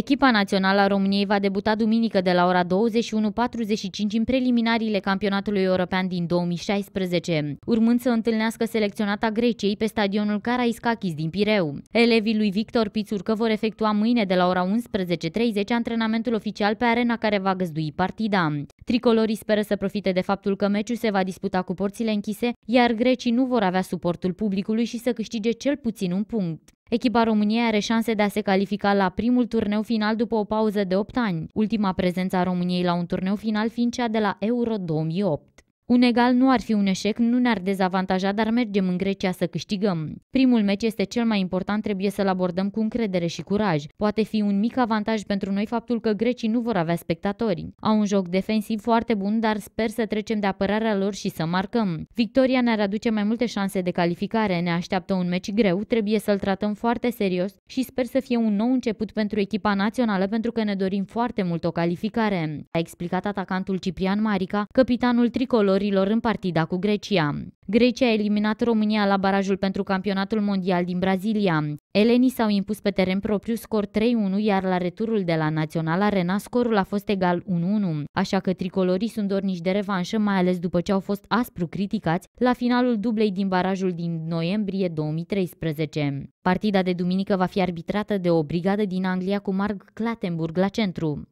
Echipa națională a României va debuta duminică de la ora 21.45 în preliminariile campionatului european din 2016, urmând să întâlnească selecționata Greciei pe stadionul Karaiskakis din Pireu. Elevii lui Victor Pițurcă vor efectua mâine de la ora 11.30 antrenamentul oficial pe arena care va găzdui partida. Tricolorii speră să profite de faptul că meciul se va disputa cu porțile închise, iar grecii nu vor avea suportul publicului și să câștige cel puțin un punct. Echipa României are șanse de a se califica la primul turneu final după o pauză de 8 ani, ultima prezență a României la un turneu final fiind cea de la Euro 2008. Un egal nu ar fi un eșec, nu ne-ar dezavantaja, dar mergem în Grecia să câștigăm. Primul meci este cel mai important, trebuie să-l abordăm cu încredere și curaj. Poate fi un mic avantaj pentru noi faptul că grecii nu vor avea spectatori. Au un joc defensiv foarte bun, dar sper să trecem de apărarea lor și să marcăm. Victoria ne-ar aduce mai multe șanse de calificare, ne așteaptă un meci greu, trebuie să-l tratăm foarte serios și sper să fie un nou început pentru echipa națională pentru că ne dorim foarte mult o calificare. A explicat atacantul Ciprian Marica, capitanul tricolor jucătorilor în partida cu Grecia. Grecia a eliminat România la barajul pentru campionatul mondial din Brazilia. Elenii s-au impus pe teren propriu scor 3-1, iar la returul de la Național Arena scorul a fost egal 1-1, așa că tricolorii sunt dornici de revanșă, mai ales după ce au fost aspru criticați la finalul dublei din barajul din noiembrie 2013. Partida de duminică va fi arbitrată de o brigadă din Anglia cu Mark Clattenburg la centru.